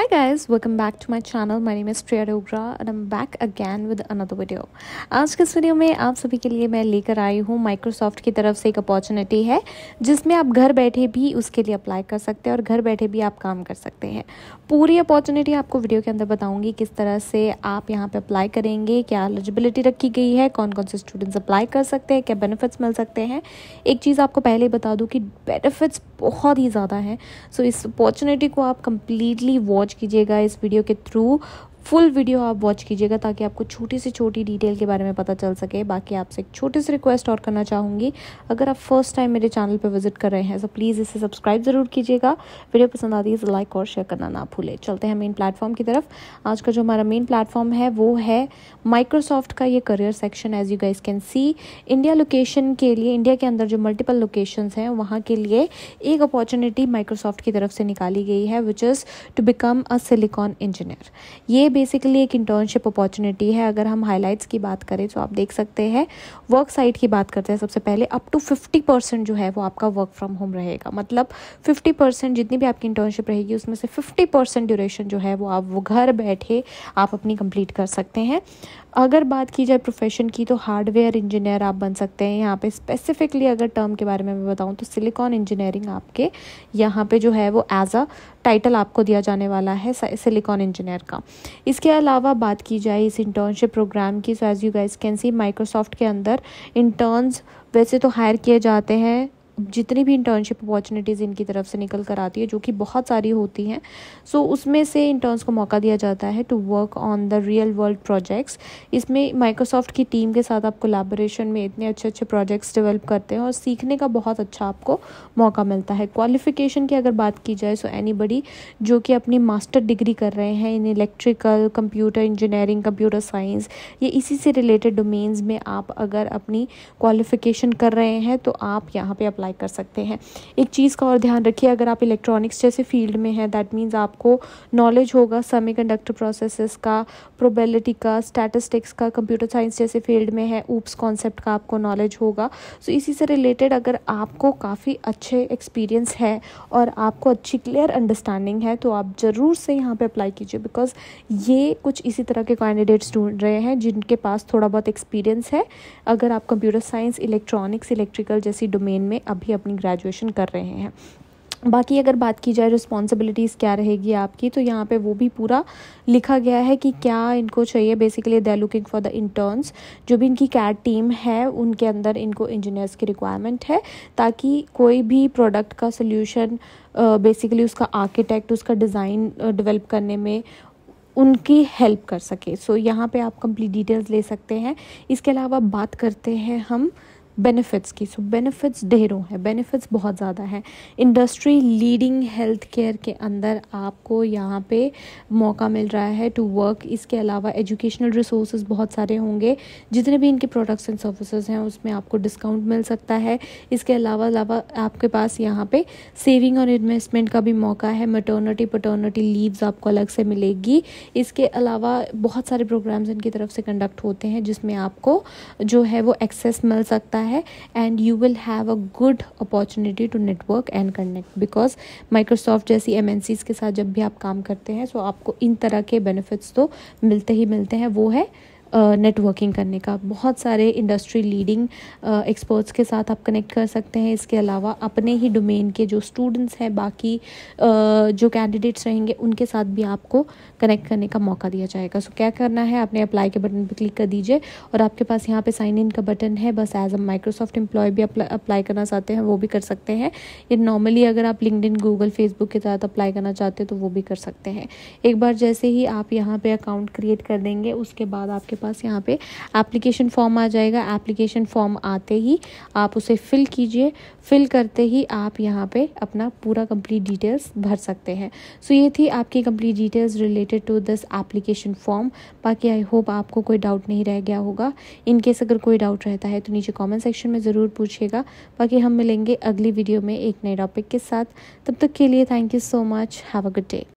Hi guys, welcome back to my channel. My name is Priya Dogra and I'm back again with another video. आज के इस video में आप सभी के लिए मैं लेकर आई हूँ माइक्रोसॉफ्ट की तरफ से एक अपॉर्चुनिटी है जिसमें आप घर बैठे भी उसके लिए अप्लाई कर सकते हैं और घर बैठे भी आप काम कर सकते हैं पूरी अपॉर्चुनिटी आपको वीडियो के अंदर बताऊंगी किस तरह से आप यहाँ पर अप्लाई करेंगे क्या एलिजिबिलिटी रखी गई है कौन कौन से स्टूडेंट्स अप्लाई कर सकते हैं क्या बेनिफिट्स मिल सकते हैं एक चीज़ आपको पहले बता दूँ कि बेनिफिट्स बहुत ही ज़्यादा हैं सो इस अपॉर्चुनिटी को आप कम्प्लीटली वॉच वॉच कीजिएगा इस वीडियो के थ्रू फुल वीडियो आप वॉच कीजिएगा ताकि आपको छोटी से छोटी डिटेल के बारे में पता चल सके बाकी आपसे एक छोटी सी रिक्वेस्ट और करना चाहूँगी अगर आप फर्स्ट टाइम मेरे चैनल पर विजिट कर रहे हैं तो प्लीज़ इसे सब्सक्राइब ज़रूर कीजिएगा वीडियो पसंद आती है तो लाइक और शेयर करना ना भूलें चलते हैं मेन प्लेटफॉर्म की तरफ आज का जो हमारा मेन प्लेटफॉर्म है वो है माइक्रोसॉफ्ट का ये career section as you guys can see India location के लिए इंडिया के अंदर जो मल्टीपल लोकेशन हैं वहाँ के लिए एक अपॉर्चुनिटी माइक्रोसॉफ्ट की तरफ से निकाली गई है which is to become a silicon engineer ये बेसिकली एक इंटर्नशिप अपॉर्चुनिटी है अगर हम हाईलाइट्स की बात करें तो आप देख सकते हैं वर्क साइट की बात करते हैं सबसे पहले अप टू फिफ्टी परसेंट जो है वो आपका वर्क फ्रॉम होम रहेगा मतलब फिफ्टी परसेंट जितनी भी आपकी इंटर्नशिप रहेगी उसमें से फिफ्टी परसेंट ड्यूरेशन जो है वो आप वो घर बैठे आप अपनी कंप्लीट कर सकते हैं अगर बात की जाए प्रोफेशन की तो हार्डवेयर इंजीनियर आप बन सकते हैं यहाँ पे स्पेसिफिकली अगर टर्म के बारे में मैं बताऊँ तो सिलिकॉन इंजीनियरिंग आपके यहाँ पे जो है वो एज अ टाइटल आपको दिया जाने वाला है सिलिकॉन इंजीनियर का इसके अलावा बात की जाए इस इंटर्नशिप प्रोग्राम की so as you guys can see Microsoft के अंदर इंटर्न्स वैसे तो हायर किए जाते हैं जितनी भी इंटर्नशिप अपॉर्चुनिटीज़ इनकी तरफ से निकल कर आती है जो कि बहुत सारी होती हैं सो so, उसमें से इंटर्न्स को मौका दिया जाता है to work on the real world projects इसमें माइक्रोसॉफ्ट की टीम के साथ आप कोलाबोरेशन में इतने अच्छे अच्छे प्रोजेक्ट्स डेवलप करते हैं और सीखने का बहुत अच्छा आपको मौका मिलता है क्वालिफिकेशन की अगर बात की जाए सो एनी जो कि अपनी मास्टर डिग्री कर रहे हैं in electrical computer engineering computer science ये इसी से रिलेटेड डोमेन्स में आप अगर अपनी क्वालिफिकेशन कर रहे हैं तो आप यहाँ पर अप्लाई अप्लाई कर सकते हैं एक चीज़ का और ध्यान रखिए अगर आप इलेक्ट्रॉनिक्स जैसे फील्ड में हैं दैट मीन्स आपको नॉलेज होगा सेमी कंडक्टर प्रोसेस का प्रोबेलिटी का स्टैटिस्टिक्स का कंप्यूटर साइंस जैसे फील्ड में है ऊप्स कॉन्सेप्ट का आपको नॉलेज होगा सो so, इसी से रिलेटेड अगर आपको काफ़ी अच्छे एक्सपीरियंस है और आपको अच्छी क्लियर अंडरस्टैंडिंग है तो आप ज़रूर से यहाँ पर अप्लाई कीजिए बिकॉज ये कुछ इसी तरह के कैंडिडेट्स ढूंढ रहे हैं जिनके पास थोड़ा बहुत एक्सपीरियंस है अगर आप कंप्यूटर साइंस इलेक्ट्रॉनिक्स इलेक्ट्रिकल जैसी डोमेन में अब अभी अपनी ग्रेजुएशन कर रहे हैं बाकी अगर बात की जाए रिस्पॉन्सिबिलिटीज़ क्या रहेगी आपकी तो यहाँ पे वो भी पूरा लिखा गया है कि क्या इनको चाहिए basically they looking for the interns जो भी इनकी कैट टीम है उनके अंदर इनको इंजीनियर्स की रिक्वायरमेंट है ताकि कोई भी प्रोडक्ट का सोल्यूशन बेसिकली उसका आर्किटेक्ट उसका डिज़ाइन uh, करने में उनकी हेल्प कर सके सो so, यहाँ पे आप कंप्लीट डिटेल्स ले सकते हैं इसके अलावा बात करते हैं हम बेनिफिट्स की सो बेनिफिट्स ढेरों हैं बेनिफिट्स बहुत ज़्यादा हैं इंडस्ट्री लीडिंग हेल्थ केयर के अंदर आपको यहाँ पे मौका मिल रहा है टू वर्क इसके अलावा एजुकेशनल रिसोर्स बहुत सारे होंगे जितने भी इनके प्रोडक्ट्स एंड सर्विसेज हैं उसमें आपको डिस्काउंट मिल सकता है इसके अलावा अलावा आपके पास यहाँ पे सेविंग और इन्वेस्टमेंट का भी मौका है मटर्निटी पटर्निटी लीव्स आपको अलग से मिलेगी इसके अलावा बहुत सारे प्रोग्राम्स इनकी तरफ से कंडक्ट होते हैं जिसमें आपको जो है वो एक्सेस मिल सकता है है and you will have a good opportunity to network and connect because Microsoft जैसी एम के साथ जब भी आप काम करते हैं सो so आपको इन तरह के बेनिफिट्स तो मिलते ही मिलते हैं वो है नेटवर्किंग करने का बहुत सारे इंडस्ट्री लीडिंग एक्सपर्ट्स के साथ आप कनेक्ट कर सकते हैं इसके अलावा अपने ही डोमेन के जो स्टूडेंट्स हैं बाकी जो कैंडिडेट्स रहेंगे उनके साथ भी आपको कनेक्ट करने का मौका दिया जाएगा सो क्या करना है आपने अप्लाई के बटन पर क्लिक कर दीजिए और आपके पास यहाँ पर साइन इन का बटन है बस एज अ माइक्रोसॉफ्ट एम्प्लॉय भी अप्लाई करना चाहते हैं वो भी कर सकते हैं ये नॉर्मली अगर आप लिंकड गूगल फेसबुक के साथ अप्लाई करना चाहते हैं तो वो भी कर सकते हैं एक बार जैसे ही आप यहाँ पर अकाउंट क्रिएट कर देंगे उसके बाद आपके पास यहाँ पे एप्लीकेशन फॉर्म आ जाएगा एप्लीकेशन फॉर्म आते ही आप उसे फिल कीजिए फिल करते ही आप यहाँ पे अपना पूरा कंप्लीट डिटेल्स भर सकते हैं सो so, ये थी आपकी complete details related to this application form बाकी आई होप आपको कोई डाउट नहीं रह गया होगा इनकेस अगर कोई डाउट रहता है तो नीचे कॉमेंट सेक्शन में ज़रूर पूछिएगा बाकी हम मिलेंगे अगली वीडियो में एक नए टॉपिक के साथ तब तक के लिए thank you so much have a good day